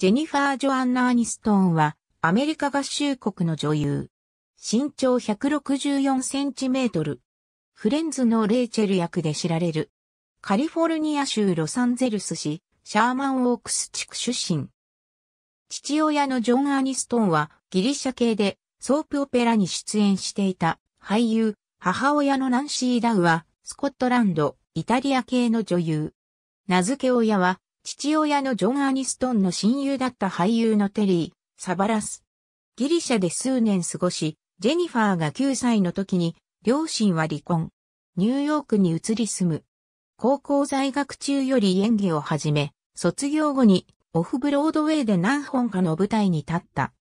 ジェニファー・ジョアンナ・アニストーンは、アメリカ合衆国の女優。身長164センチメートル。フレンズのレイチェル役で知られる。カリフォルニア州ロサンゼルス市、シャーマン・オークス地区出身。父親のジョン・アニストーンは、ギリシャ系で、ソープオペラに出演していた、俳優、母親のナンシー・ダウは、スコットランド、イタリア系の女優。名付け親は、父親のジョン・アニストンの親友だった俳優のテリー・サバラス。ギリシャで数年過ごし、ジェニファーが9歳の時に、両親は離婚。ニューヨークに移り住む。高校在学中より演技を始め、卒業後にオフブロードウェイで何本かの舞台に立った。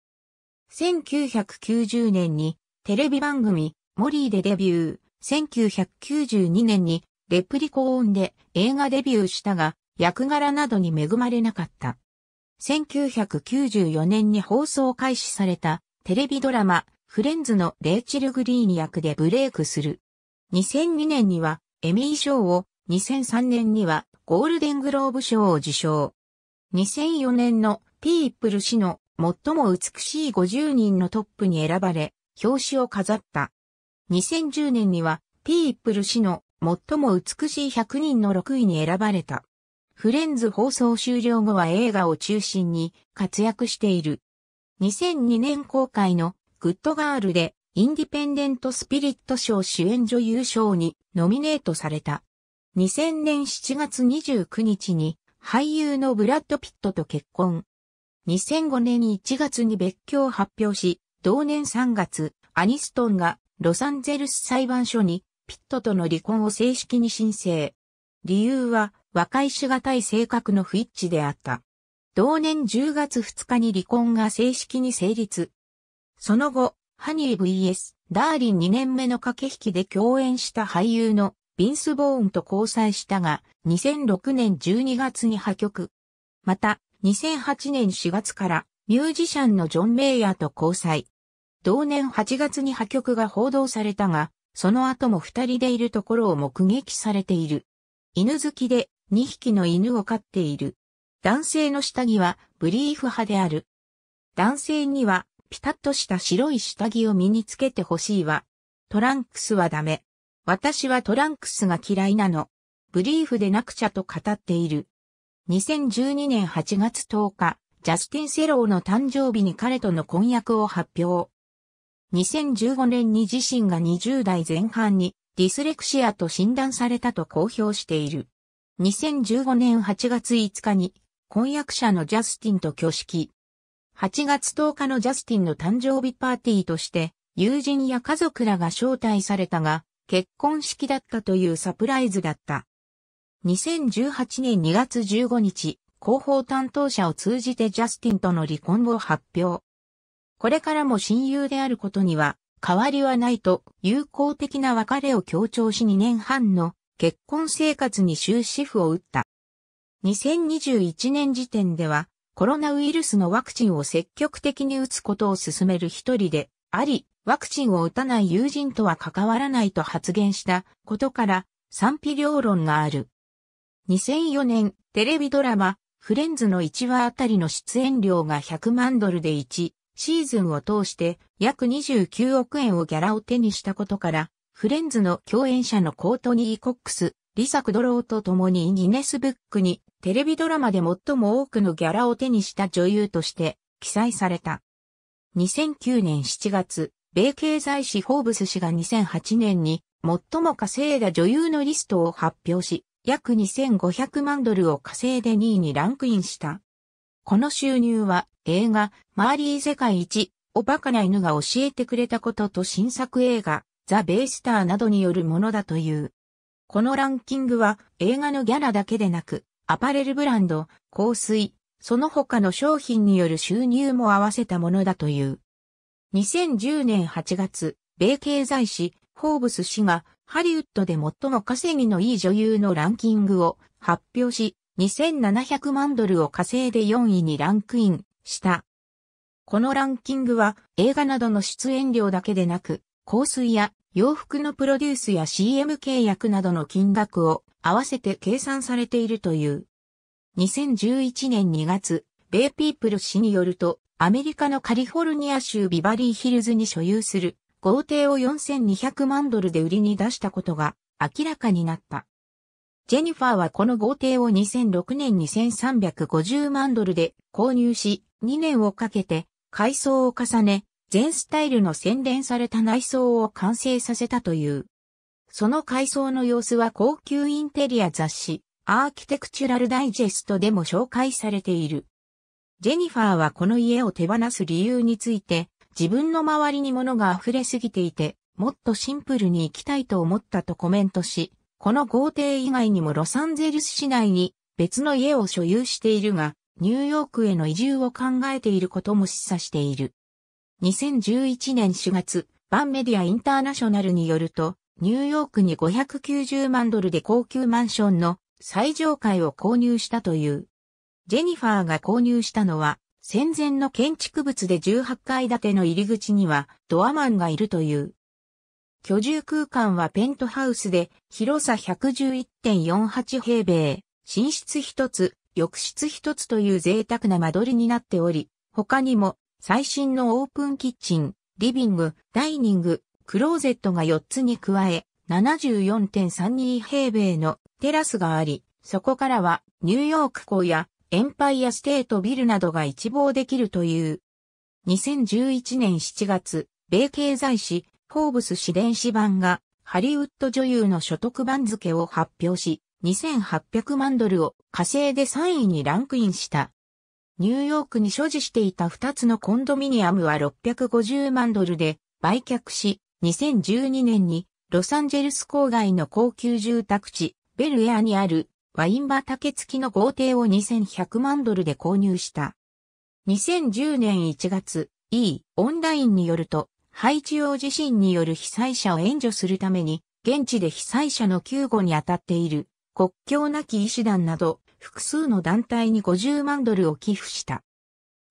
1990年にテレビ番組モリーでデビュー。1992年にレプリコーンで映画デビューしたが、役柄などに恵まれなかった。1994年に放送開始されたテレビドラマフレンズのレイチル・グリーン役でブレイクする。2002年にはエミー賞を、2003年にはゴールデングローブ賞を受賞。2004年のピープル氏の最も美しい50人のトップに選ばれ、表紙を飾った。2010年にはピープル氏の最も美しい100人の6位に選ばれた。フレンズ放送終了後は映画を中心に活躍している。2002年公開のグッドガールでインディペンデントスピリット賞主演女優賞にノミネートされた。2000年7月29日に俳優のブラッド・ピットと結婚。2005年1月に別居を発表し、同年3月、アニストンがロサンゼルス裁判所にピットとの離婚を正式に申請。理由は和解しがたい性格のフィッチであった。同年10月2日に離婚が正式に成立。その後、ハニー vs ダーリン2年目の駆け引きで共演した俳優のビンス・ボーンと交際したが、2006年12月に破局。また、2008年4月からミュージシャンのジョン・メイヤーと交際。同年8月に破局が報道されたが、その後も二人でいるところを目撃されている。犬好きで2匹の犬を飼っている。男性の下着はブリーフ派である。男性にはピタッとした白い下着を身につけてほしいわ。トランクスはダメ。私はトランクスが嫌いなの。ブリーフでなくちゃと語っている。2012年8月10日、ジャスティン・セローの誕生日に彼との婚約を発表。2015年に自身が20代前半にディスレクシアと診断されたと公表している。2015年8月5日に、婚約者のジャスティンと挙式。8月10日のジャスティンの誕生日パーティーとして、友人や家族らが招待されたが、結婚式だったというサプライズだった。2018年2月15日、広報担当者を通じてジャスティンとの離婚を発表。これからも親友であることには変わりはないと友好的な別れを強調し2年半の結婚生活に終止符を打った。2021年時点では、コロナウイルスのワクチンを積極的に打つことを進める一人であり、ワクチンを打たない友人とは関わらないと発言したことから賛否両論がある。2004年テレビドラマフレンズの1話あたりの出演料が100万ドルで1シーズンを通して約29億円をギャラを手にしたことからフレンズの共演者のコートニー・コックス、リサ・クドローと共にギネスブックにテレビドラマで最も多くのギャラを手にした女優として記載された。2009年7月、米経済誌フォーブス氏が2008年に最も稼いだ女優のリストを発表し、約2500万ドルを稼いで2位にランクインした。この収入は映画、マーリー世界一、おバカな犬が教えてくれたことと新作映画、ザ・ベイスターなどによるものだという。このランキングは映画のギャラだけでなく、アパレルブランド、香水、その他の商品による収入も合わせたものだという。2010年8月、米経済誌、フォーブス氏がハリウッドで最も稼ぎのいい女優のランキングを発表し、2700万ドルを稼いで4位にランクインした。このランキングは映画などの出演料だけでなく、香水や洋服のプロデュースや CM 契約などの金額を合わせて計算されているという。2011年2月、ベイピープル氏によると、アメリカのカリフォルニア州ビバリーヒルズに所有する豪邸を4200万ドルで売りに出したことが明らかになった。ジェニファーはこの豪邸を2006年に1350万ドルで購入し、2年をかけて改装を重ね、全スタイルの洗練された内装を完成させたという。その改装の様子は高級インテリア雑誌、アーキテクチュラルダイジェストでも紹介されている。ジェニファーはこの家を手放す理由について、自分の周りに物が溢れすぎていて、もっとシンプルに行きたいと思ったとコメントし、この豪邸以外にもロサンゼルス市内に別の家を所有しているが、ニューヨークへの移住を考えていることも示唆している。2011年4月、バンメディアインターナショナルによると、ニューヨークに590万ドルで高級マンションの最上階を購入したという。ジェニファーが購入したのは、戦前の建築物で18階建ての入り口にはドアマンがいるという。居住空間はペントハウスで広さ111.48平米、寝室一つ、浴室一つという贅沢な間取りになっており、他にも最新のオープンキッチン、リビング、ダイニング、クローゼットが4つに加え、74.32平米のテラスがあり、そこからはニューヨーク港やエンパイアステートビルなどが一望できるという。2011年7月、米経済誌、フォーブス誌電子版がハリウッド女優の所得番付を発表し、2800万ドルを火星で3位にランクインした。ニューヨークに所持していた2つのコンドミニアムは650万ドルで売却し、2012年にロサンゼルス郊外の高級住宅地、ベルエアにあるワイン畑付きの豪邸を2100万ドルで購入した。2010年1月、E! オンラインによると、ハイチ用地震による被災者を援助するために、現地で被災者の救護に当たっている国境なき医師団など複数の団体に50万ドルを寄付した。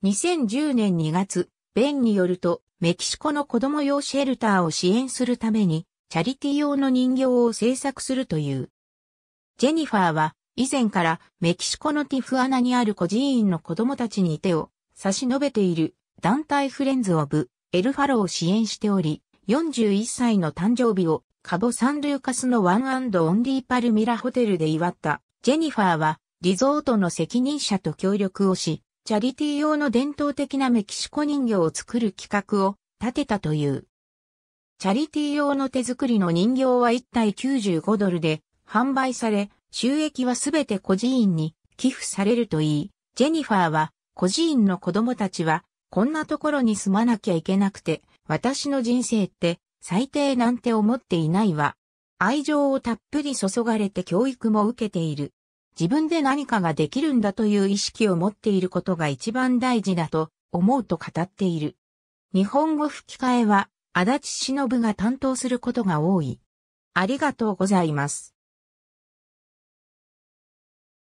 2010年2月、ベンによると、メキシコの子供用シェルターを支援するために、チャリティ用の人形を制作するという。ジェニファーは、以前からメキシコのティフアナにある孤児院の子供たちに手を差し伸べている団体フレンズ・オブ・エル・ファローを支援しており、41歳の誕生日をカボ・サン・ルーカスのワンオンリー・パルミラホテルで祝った。ジェニファーはリゾートの責任者と協力をし、チャリティー用の伝統的なメキシコ人形を作る企画を立てたという。チャリティー用の手作りの人形は1体95ドルで販売され、収益はすべて孤児院に寄付されるといい、ジェニファーは孤児院の子供たちはこんなところに住まなきゃいけなくて、私の人生って最低なんて思っていないわ。愛情をたっぷり注がれて教育も受けている。自分で何かができるんだという意識を持っていることが一番大事だと思うと語っている。日本語吹き替えは、足立忍が担当することが多い。ありがとうございます。